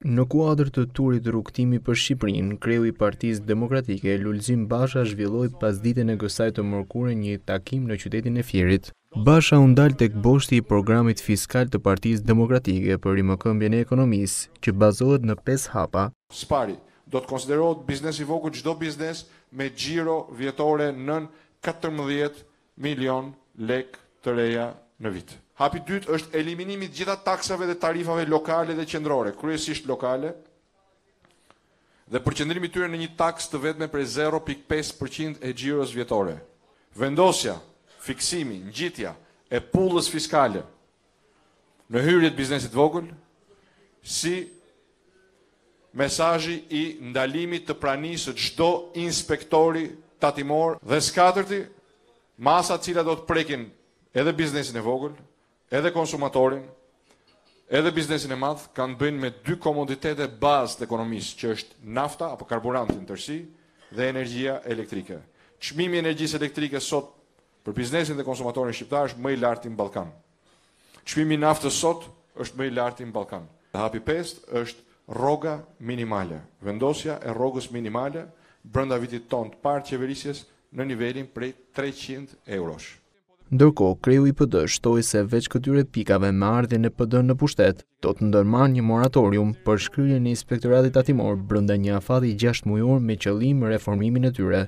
Në kuadër të turit rukëtimi për Shqiprin, kreu i partiz demokratike, Lulzim Basha zhvilloj pas dite e gësaj të mërkure një takim në qytetin e fjerit. Basha undal të këboshti i programit fiskal të partiz demokratike për i në ekonomis, që bazohet në 5 hapa. Spari, do të konsiderohet biznes i voku gjdo biznes me gjiro vjetore nën 14 milion lek të reja në vit. Hapi dytë është eliminimi të gjitha taksave dhe tarifave lokale dhe qendrore, kryesisht lokale, dhe përqendrimi tyre në një taks të vetme për 0.5% e gjirës vjetore. Vendosja, fiksimi, ngjitja e pullës fiskale në hyrjet biznesit vogël si mesajji i ndalimit të pranisë çdo gjdo inspektori tatimor dhe skatërti masa cila do të prekin edhe biznesin e vogël, edhe konsumatorin, edhe biznesin e madh kanë bënë me dy komoditete bazë të ekonomisë, që është nafta apo karburanti në tërsi dhe energjia elektrike. Çmimi i energjisë elektrike sot për biznesin dhe konsumatorin shqiptar është më i lartë në Ballkan. Çmimi i naftës sot është më i lartë në Ballkan. Hapi 5 është rroga minimale, vendosja e rrogës minimale brenda vitit tonë të parë qeverisjes në nivelin prej 300 eurosh. Ndërko, kreju i PD shtoj se veç këtyre pikave me ardhje në PD në pushtet, do të ndërman një moratorium për shkryrje një inspektoratit atimor brënda një afati 6 mujor me qëllim reformimin e tyre.